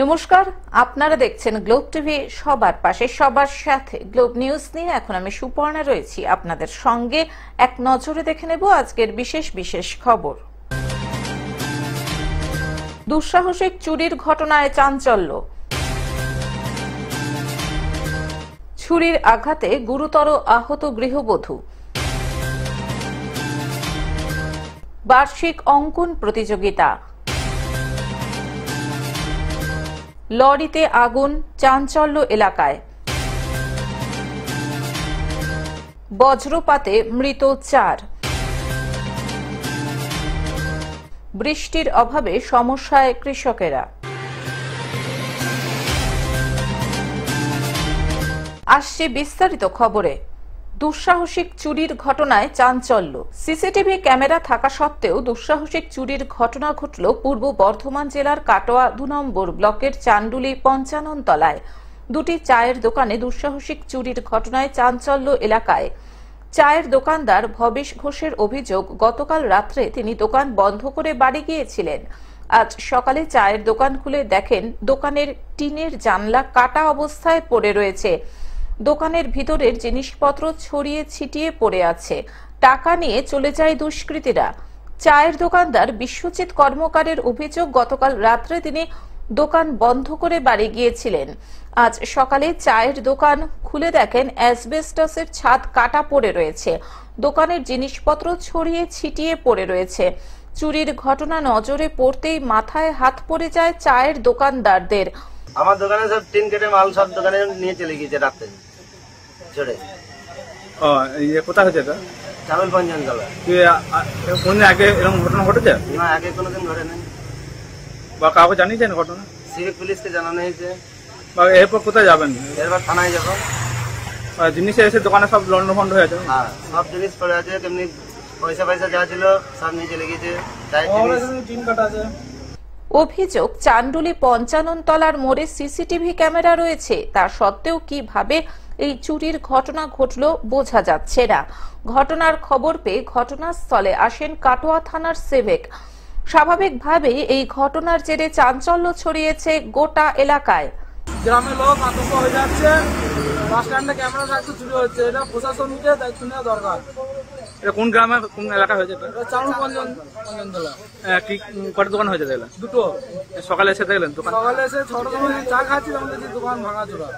নমস্কার আপনারা দেখছেন গ্লোব টিভি সবার পাশে সবার সাথে গ্লোব নিউজ নিয়ে এখন আমি সুপর্ণা রয়েছি আপনাদের সঙ্গে এক নজরে দেখে নেব আজকের বিশেষ বিশেষ খবর দুঃসাহসিক চুরির ঘটনায় চাঞ্চল্য ছুরির আঘাতে গুরুতর আহত গৃহবধূ বার্ষিক অঙ্কন প্রতিযোগিতা লরিতে আগুন চাঞ্চল্য এলাকায় বজ্রপাতে মৃত চার বৃষ্টির অভাবে সমস্যায় কৃষকেরা আসছে বিস্তারিত খবরে দুঃসাহসিক চুরির ঘটনায় চাঞ্চল্য সিসিটিভি ক্যামেরা থাকা সত্ত্বেও দুঃসাহসিক চুরির ঘটনা ঘটল পূর্ব বর্ধমান জেলার কাটোয়া দু নম্বর ব্লকের চান্ডুলি পঞ্চানন তলায় দুটি চায়ের দোকানে দুঃসাহসিক চুরির ঘটনায় চাঞ্চল্য এলাকায় চায়ের দোকানদার ভবেশ ঘোষের অভিযোগ গতকাল রাত্রে তিনি দোকান বন্ধ করে বাড়ি গিয়েছিলেন আজ সকালে চায়ের দোকান খুলে দেখেন দোকানের টিনের জানলা কাটা অবস্থায় পড়ে রয়েছে দোকানের ভিতরের জিনিসপত্র ছড়িয়ে ছিটিয়ে পড়ে আছে টাকা নিয়ে চলে যায় দুষ্কৃতীরা চায়ের দোকানদার বিশ্বজিৎ কর্মকারের অভিযোগ গতকাল রাত্রে তিনি দোকান বন্ধ করে বাড়ি গিয়েছিলেন আজ সকালে চায়ের দোকান খুলে দেখেন অ্যাসবেস্টাসের ছাদ কাটা পড়ে রয়েছে দোকানের জিনিসপত্র ছড়িয়ে ছিটিয়ে পড়ে রয়েছে চুরির ঘটনা নজরে পড়তেই মাথায় হাত পড়ে যায় চায়ের দোকানদারদের আমার দোকানে সব টিন কেটে মাল সব দোকানে নিয়ে চলে গিয়েছে রাত্রে ইয়ে ইয়ে, জিনিস এসে দোকানে সব লন্ড ফন্ড হয়েছে হ্যাঁ, সব জিনিস পড়ে আছে তেমনি পয়সা পয়সা যা ছিল সব নিজে লেগেছে অভিযোগ চান্ডুলি পঞ্চানন তলার মোড়ে সিসিটিভি ক্যামেরা রয়েছে তা সত্ত্বেও কিভাবে এই চুরির ঘটনা ঘটল বোঝা যাচ্ছে না ঘটনার খবর পেয়ে ঘটনাস্থলে আসেন কাটোয়া থানার সেভেক স্বাভাবিকভাবেই এই ঘটনার জেরে চাঞ্চল্য ছড়িয়েছে গোটা এলাকায় গ্রামের লোক আতঙ্ক হয়ে যাচ্ছে বাস স্ট্যান্ডে ক্যামেরা থাকতে চুরি হচ্ছে এটা প্রশাসনকে দায়িত্ব নেওয়া দরকার এটা কোন গ্রামে কোন এলাকা হয়েছে হ্যাঁ, কি কটা দোকান হয়েছে দুটো সকালে এসে দেখলেন দোকান সকালে এসে ছটার সময় চা খাচ্ছি দোকান ভাঙা চোরা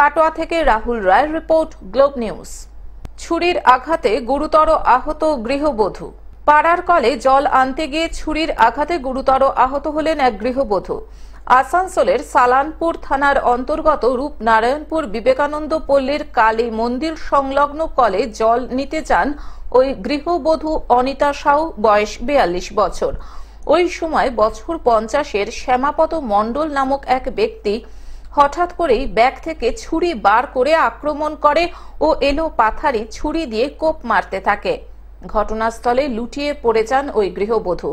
কাটোয়া থেকে Rahul Roy report Globe News ছুরির আঘাতে গুরুতর আহত গৃহবধূ পাড়ার কলে জল আনতে গিয়ে ছুরির আঘাতে গুরুতর আহত হলেন এক গৃহবধূ আসানসোলের সালানপুর থানার অন্তর্গত রূপনারায়ণপুর বিবেকানন্দ পল্লীর কালী মন্দির সংলগ্ন কলে জল নিতে চান ওই গৃহবধূ অনিতা সাউ বয়স বেয়াল্লিশ বছর ওই সময় বছর পঞ্চাশের শ্যামাপত মণ্ডল নামক এক ব্যক্তি হঠাৎ করেই ব্যাগ থেকে ছুরি বার করে আক্রমণ করে ও এলো পাথারি ছুরি দিয়ে কোপ মারতে থাকে ঘটনাস্থলে লুটিয়ে পড়ে যান ওই গৃহবধূ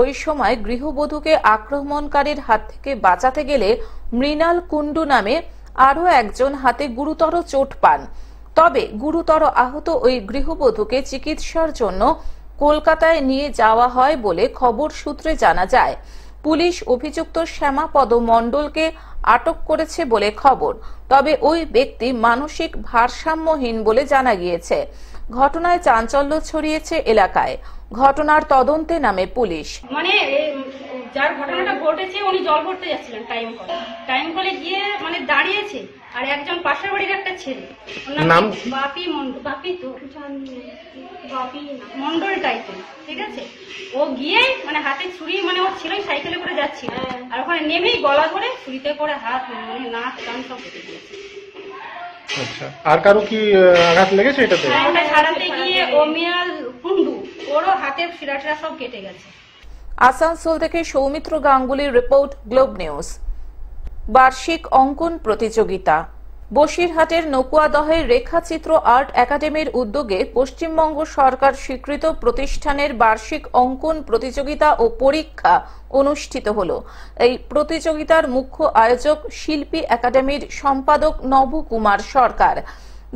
ওই সময় গৃহবধূকে আক্রমণকারীর হাত থেকে বাঁচাতে গেলে মৃণাল কুণ্ডু নামে আরও একজন হাতে গুরুতর চোট পান তবে গুরুতর আহত ওই গৃহবধূকে চিকিৎসার জন্য কলকাতায় নিয়ে যাওয়া হয় বলে খবর সূত্রে জানা যায় পুলিশ অভিযুক্ত শ্যামাপদ মণ্ডলকে আটক করেছে বলে খবর তবে ওই ব্যক্তি মানসিক ভারসাম্যহীন বলে জানা গিয়েছে ঘটনায় চাঞ্চল্য ছড়িয়েছে এলাকায় ঘটনার তদন্তে নামে পুলিশ মানে যার ঘটনাটা ঘটেছে উনি জল ভরতে যাচ্ছিলেন টাইম কলে টাইম কলে গিয়ে মানে দাঁড়িয়েছে আর একজন পাশের বাড়ির একটা ছেলে নাম বাপি মন্ডল বাপি তো মন্ডল টাইপের ঠিক আছে ও গিয়ে মানে হাতে ছুরি মানে ও ছিল সাইকেলে করে যাচ্ছিল হ্যাঁ। আর ওখানে নেমেই গলা ধরে ছুরিতে করে হাত মানে নাক কান সব কেটে দিয়েছে আচ্ছা। আর কারো কি আঘাত লেগেছে এটাতে ওটা হ্যাঁ, ছাড়াতে গিয়ে ওমিয়াল কুন্ডু ওরও হাতের শিরাটিরা সব কেটে গেছে আসানসোল থেকে সৌমিত্র গাঙ্গুলির রিপোর্ট গ্লোব নিউজ বার্ষিক অঙ্কন প্রতিযোগিতা বসিরহাটের নকুয়াদহের রেখাচিত্র আর্ট একাডেমির উদ্যোগে পশ্চিমবঙ্গ সরকার স্বীকৃত প্রতিষ্ঠানের বার্ষিক অঙ্কন প্রতিযোগিতা ও পরীক্ষা অনুষ্ঠিত হল এই প্রতিযোগিতার মুখ্য আয়োজক শিল্পী একাডেমির সম্পাদক নব কুমার সরকার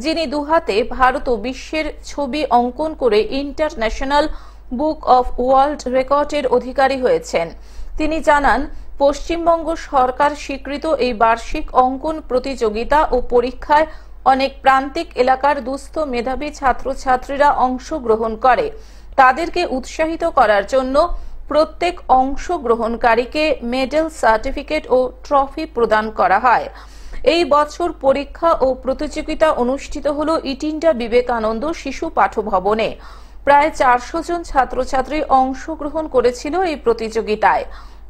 যিনি দুহাতে ভারত ও বিশ্বের ছবি অঙ্কন করে ইন্টারন্যাশনাল বুক অফ ওয়ার্ল্ড রেকর্ডের অধিকারী হয়েছেন তিনি জানান পশ্চিমবঙ্গ সরকার স্বীকৃত এই বার্ষিক অঙ্কন প্রতিযোগিতা ও পরীক্ষায় অনেক প্রান্তিক এলাকার দুস্থ মেধাবী ছাত্রছাত্রীরা অংশগ্রহণ করে তাদেরকে উৎসাহিত করার জন্য প্রত্যেক অংশগ্রহণকারীকে মেডেল সার্টিফিকেট ও ট্রফি প্রদান করা হয় এই বছর পরীক্ষা ও প্রতিযোগিতা অনুষ্ঠিত হল ইটিন্ডা বিবেকানন্দ শিশু পাঠভবনে প্রায় চারশো জন ছাত্রছাত্রী অংশগ্রহণ করেছিল এই প্রতিযোগিতায়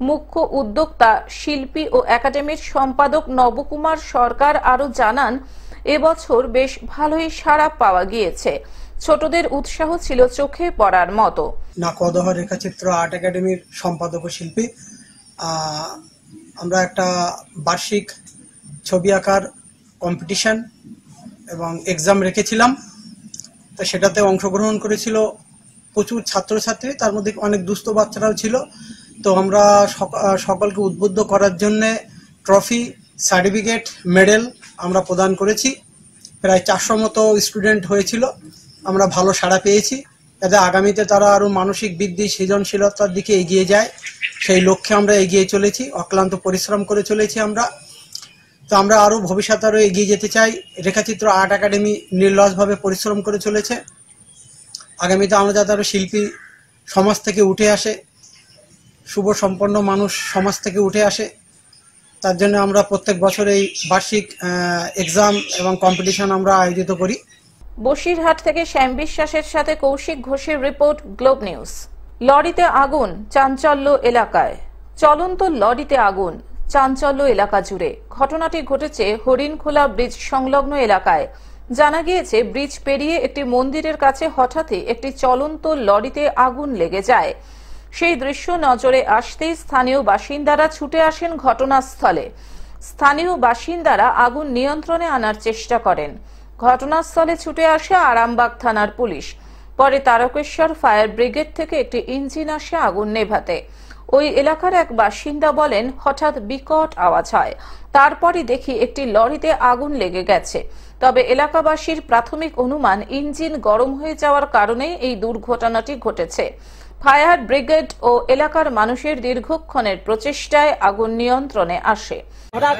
মুখ্য উদ্যোক্তা শিল্পী ও একাডেমির সম্পাদক নবকুমার সরকার আরও জানান এবছর বেশ ভালোই সাড়া পাওয়া গিয়েছে ছোটদের উৎসাহ ছিল চোখে পড়ার মতো কদহ রেখাচিত্র আর্ট একাডেমির সম্পাদক ও শিল্পী আমরা একটা বার্ষিক ছবি আঁকার কম্পিটিশন এবং এক্সাম রেখেছিলাম তো সেটাতে অংশগ্রহণ করেছিল প্রচুর ছাত্রছাত্রী তার মধ্যে অনেক দুস্থ বাচ্চারাও ছিল তো আমরা সকলকে উদ্বুদ্ধ করার জন্যে ট্রফি সার্টিফিকেট মেডেল আমরা প্রদান করেছি প্রায় চারশো মতো স্টুডেন্ট হয়েছিল আমরা ভালো সাড়া পেয়েছি যাতে আগামীতে তারা আরও মানসিক বৃদ্ধি সৃজনশীলতার দিকে এগিয়ে যায় সেই লক্ষ্যে আমরা এগিয়ে চলেছি অক্লান্ত পরিশ্রম করে চলেছি আমরা তো আমরা আরও ভবিষ্যতে আরও এগিয়ে যেতে চাই রেখাচিত্র আর্ট একাডেমি নির্লসভাবে পরিশ্রম করে চলেছে আগামীতে আমরা যাতে আরও শিল্পী সমাজ থেকে উঠে আসে শুভ সম্পন্ন মানুষ সমাজ থেকে উঠে আসে তার জন্য আমরা প্রত্যেক বছর এই বার্ষিক এক্সাম এবং কম্পিটিশন আমরা আয়োজিত করি বসিরহাট থেকে শ্যাম বিশ্বাসের সাথে কৌশিক ঘোষের রিপোর্ট গ্লোব নিউজ লরিতে আগুন চাঞ্চল্য এলাকায় চলন্ত লরিতে আগুন চাঞ্চল্য এলাকা জুড়ে ঘটনাটি ঘটেছে হরিণখোলা ব্রিজ সংলগ্ন এলাকায় জানা গিয়েছে ব্রিজ পেরিয়ে একটি মন্দিরের কাছে হঠাৎই একটি চলন্ত লরিতে আগুন লেগে যায় সেই দৃশ্য নজরে আসতেই স্থানীয় বাসিন্দারা ছুটে আসেন ঘটনাস্থলে স্থানীয় বাসিন্দারা আগুন নিয়ন্ত্রণে আনার চেষ্টা করেন ঘটনাস্থলে ছুটে আসে আরামবাগ থানার পুলিশ পরে তারকেশ্বর ফায়ার ব্রিগেড থেকে একটি ইঞ্জিন আসে আগুন নেভাতে ওই এলাকার এক বাসিন্দা বলেন হঠাৎ বিকট আওয়াজ হয় তারপরে দেখি একটি লরিতে আগুন লেগে গেছে তবে এলাকাবাসীর প্রাথমিক অনুমান ইঞ্জিন গরম হয়ে যাওয়ার কারণেই এই দুর্ঘটনাটি ঘটেছে ফায়ার ব্রিগেড ও এলাকার মানুষের দীর্ঘক্ষণের প্রচেষ্টায় আগুন নিয়ন্ত্রণে আসে হ্যাঁ,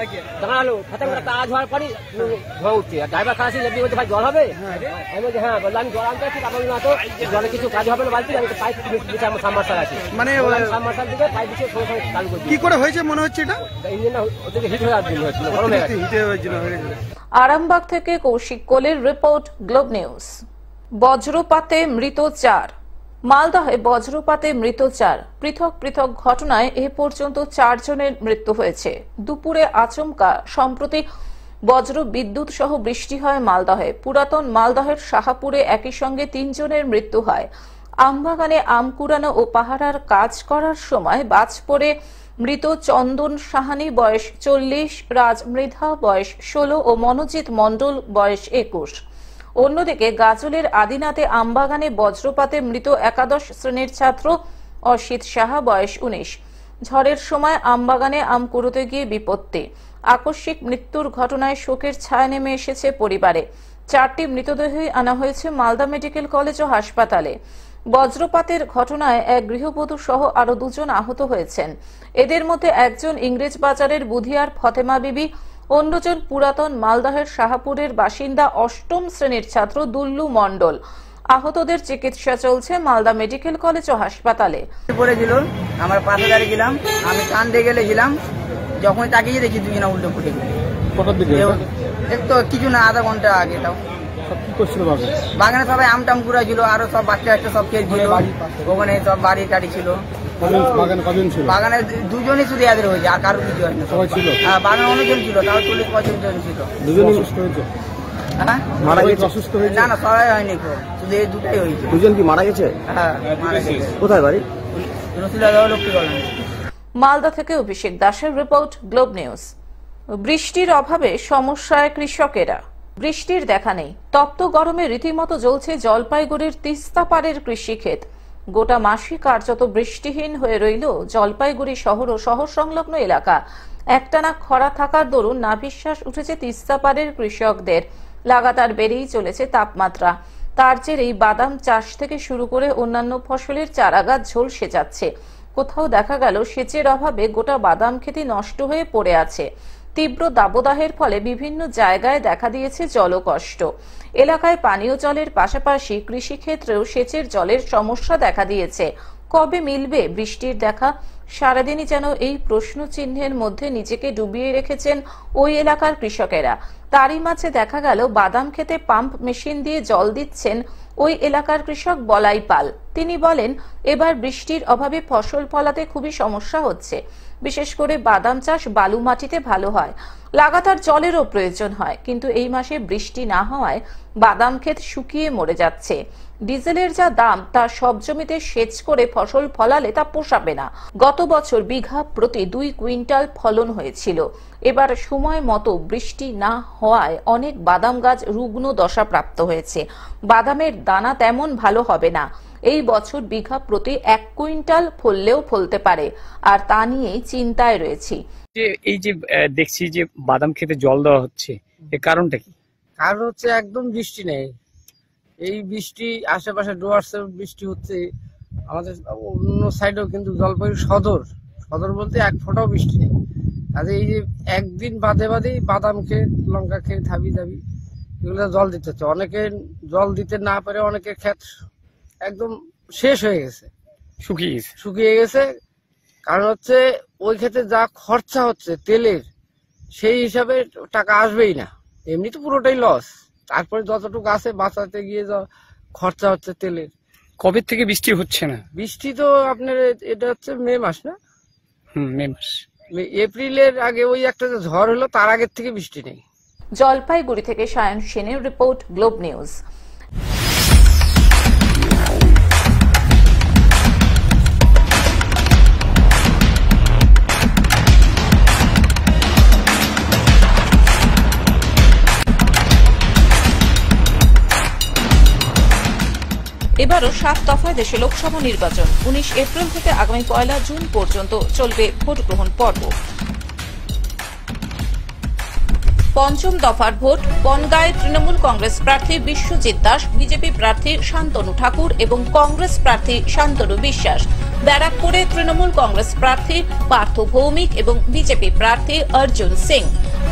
মানে, আরামবাগ থেকে কৌশিক কোলের রিপোর্ট গ্লোব নিউজ বজ্রপাতে মৃত চার মালদহে বজ্রপাতে মৃত চার পৃথক পৃথক ঘটনায় এ পর্যন্ত চারজনের মৃত্যু হয়েছে দুপুরে আচমকা সম্প্রতি বজ্র বিদ্যুৎ সহ বৃষ্টি হয় মালদহে পুরাতন মালদহের শাহাপুরে একই সঙ্গে তিনজনের মৃত্যু হয় আমবাগানে আম কুড়ানো ও পাহারার কাজ করার সময় বাজ পড়ে মৃত চন্দন সাহানি বয়স চল্লিশ রাজ মৃধা বয়স ষোলো ও মনোজিৎ মণ্ডল বয়স একুশ অন্যদিকে গাজলের আদিনাতে আমবাগানে বজ্রপাতে মৃত একাদশ শ্রেণীর ছাত্র অসিত সাহা বয়স উনিশ ঝড়ের সময় আমবাগানে আম কুড়োতে গিয়ে বিপত্তি আকস্মিক মৃত্যুর ঘটনায় শোকের ছায়া নেমে এসেছে পরিবারে চারটি মৃতদেহই আনা হয়েছে মালদা মেডিকেল কলেজ ও হাসপাতালে বজ্রপাতের ঘটনায় এক গৃহবধূ সহ আরো দুজন আহত হয়েছেন এদের মধ্যে একজন ইংরেজ বাজারের বুধিয়ার ফতেমা বিবি অন্যজন পুরাতন মালদহের শাহাপুরের বাসিন্দা অষ্টম শ্রেণীর ছাত্র দুল্লু মন্ডল আহতদের চিকিৎসা চলছে মালদা মেডিকেল কলেজ ও হাসপাতালে পড়েছিল আমার পাশে গেলাম আমি কান দিয়ে গেলেছিলাম যখন তাকিয়ে দেখি দুজনা উল্টো ফুটে একটু কিছু না আধা ঘন্টা আগে তাও বাগানে সবাই আমটাম ঘুরা ছিল আরো সব বাচ্চা বাচ্চা সব খেলছিল ওখানে সব বাড়ি টাড়ি ছিল বাগানে দুজনই শুধু এদের হয়েছে আর কারো কিছু হয়নি হ্যাঁ বাগানে অনেকজন ছিল তাও চল্লিশ জন ছিল হ্যাঁ? হ্যাঁ, মালদা থেকে অভিষেক দাসের রিপোর্ট গ্লোব নিউজ বৃষ্টির অভাবে সমস্যায় কৃষকেরা বৃষ্টির দেখা নেই তপ্ত গরমে রীতিমতো জ্বলছে জলপাইগুড়ির তিস্তাপাড়ের কৃষিক্ষেত গোটা মাসি কার্যত বৃষ্টিহীন হয়ে রইল জলপাইগুড়ি শহর ও শহর সংলগ্ন এলাকা একটানা খরা থাকার দরুন নাভিশ্বাস উঠেছে তিস্তাপাড়ের কৃষকদের লাগাতার বেড়েই চলেছে তাপমাত্রা তার জেরেই বাদাম চাষ থেকে শুরু করে অন্যান্য ফসলের চারাগাছ ঝলসে যাচ্ছে কোথাও দেখা গেল সেচের অভাবে গোটা বাদাম খেতে নষ্ট হয়ে পড়ে আছে তীব্র দাবদাহের ফলে বিভিন্ন জায়গায় দেখা দিয়েছে জলকষ্ট এলাকায় পানীয় জলের পাশাপাশি কৃষিক্ষেত্রেও সেচের জলের সমস্যা দেখা দিয়েছে কবে মিলবে বৃষ্টির দেখা সারাদিনই যেন এই প্রশ্ন চিহ্নের মধ্যে নিজেকে ডুবিয়ে রেখেছেন ওই এলাকার কৃষকেরা তারই মাঝে দেখা গেল বাদাম খেতে পাম্প মেশিন দিয়ে জল দিচ্ছেন ওই এলাকার কৃষক বলাই পাল তিনি বলেন এবার বৃষ্টির অভাবে ফসল ফলাতে খুবই সমস্যা হচ্ছে বিশেষ করে বাদাম চাষ বালু মাটিতে ভালো হয় লাগাতার জলেরও প্রয়োজন হয় কিন্তু এই মাসে বৃষ্টি না হওয়ায় বাদাম ক্ষেত শুকিয়ে মরে যাচ্ছে ডিজেলের যা দাম তা সব জমিতে সেচ করে ফসল ফলালে তা পোষাবে না গত বছর বিঘা প্রতি দুই কুইন্টাল ফলন হয়েছিল এবার সময় মতো বৃষ্টি না হওয়ায় অনেক বাদাম গাছ রুগ্ন দশা প্রাপ্ত হয়েছে বাদামের দানা তেমন ভালো হবে না এই বছর বিঘা প্রতি এক কুইন্টাল ফললেও ফলতে পারে আর তা নিয়ে চিন্তায় রয়েছি যে এই যে দেখছি যে বাদাম খেতে জল দেওয়া হচ্ছে এর কারণটা কি কারণ হচ্ছে একদম বৃষ্টি নেই এই বৃষ্টি আশেপাশে ডুয়ার্সের বৃষ্টি হচ্ছে আমাদের অন্য সাইডেও কিন্তু জলপাইগুড়ি সদর সদর বলতে এক ফোঁটাও বৃষ্টি নেই কাজে এই যে একদিন বাদে বাদেই বাদাম খেয়ে লঙ্কা খেয়ে ধাবি ধাবি এগুলো জল দিতে হচ্ছে অনেকে জল দিতে না পারে অনেকে ক্ষেত একদম শেষ হয়ে গেছে শুকিয়ে গেছে শুকিয়ে গেছে কারণ হচ্ছে ওই ক্ষেত্রে যা খরচা হচ্ছে তেলের সেই হিসাবে টাকা আসবেই না এমনি তো পুরোটাই লস তারপরে যতটুকু আছে বাঁচাতে গিয়ে খরচা হচ্ছে তেলের কবে থেকে বৃষ্টি হচ্ছে না বৃষ্টি তো আপনার এটা হচ্ছে মে মাস না হুম মে মাস এপ্রিলের আগে ওই একটা যে ঝড় হলো তার আগের থেকে বৃষ্টি নেই জলপাইগুড়ি থেকে সায়ন সেনের রিপোর্ট গ্লোব নিউজ এবারও সাত দফায় দেশে লোকসভা নির্বাচন উনিশ এপ্রিল থেকে আগামী পয়লা জুন পর্যন্ত চলবে ভোট গ্রহণ পর্ব পঞ্চম দফার ভোট বনগায় তৃণমূল কংগ্রেস প্রার্থী বিশ্বজিৎ দাস বিজেপি প্রার্থী শান্তনু ঠাকুর এবং কংগ্রেস প্রার্থী শান্তনু বিশ্বাস ব্যারাকপুরে তৃণমূল কংগ্রেস প্রার্থী পার্থ ভৌমিক এবং বিজেপি প্রার্থী অর্জুন সিং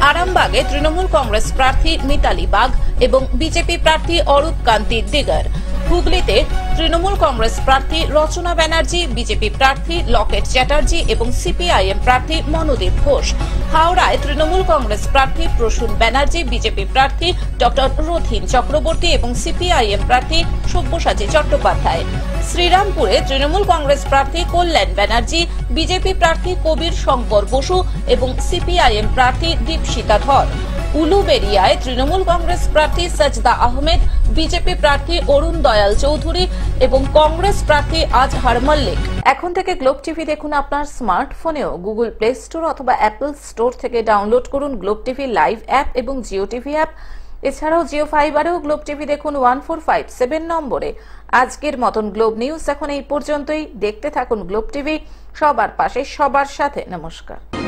আরামবাগে তৃণমূল কংগ্রেস প্রার্থী মিতালি বাগ এবং বিজেপি প্রার্থী অরূপ কান্তি দিগর হুগলিতে তৃণমূল কংগ্রেস প্রার্থী রচনা ব্যানার্জি বিজেপি প্রার্থী লকেট চ্যাটার্জি এবং সিপিআইএম প্রার্থী মনোদীপ ঘোষ হাওড়ায় তৃণমূল কংগ্রেস প্রার্থী প্রসূন ব্যানার্জি বিজেপি প্রার্থী ডক্টর রথিন চক্রবর্তী এবং সিপিআইএম প্রার্থী সব্যসাচী চট্টোপাধ্যায় শ্রীরামপুরে তৃণমূল কংগ্রেস প্রার্থী কল্যাণ ব্যানার্জি বিজেপি প্রার্থী কবির শঙ্কর বসু এবং সিপিআইএম প্রার্থী দীপশিতা ধর উলুবেরিয়ায় তৃণমূল কংগ্রেস প্রার্থী সজদা আহমেদ বিজেপি প্রার্থী অরুণ দয়াল চৌধুরী এবং কংগ্রেস প্রার্থী আজহার মল্লিক এখন থেকে গ্লোব টিভি দেখুন আপনার স্মার্টফোনেও গুগল প্লে স্টোর অথবা অ্যাপল স্টোর থেকে ডাউনলোড করুন গ্লোব টিভি লাইভ অ্যাপ এবং জিও টিভি অ্যাপ এছাড়াও জিও ফাইবারেও গ্লোব টিভি দেখুন ওয়ান ফোর ফাইভ সেভেন নম্বরে আজকের মতন গ্লোব নিউজ এখন এই পর্যন্তই দেখতে থাকুন গ্লোব টিভি সবার পাশে সবার সাথে নমস্কার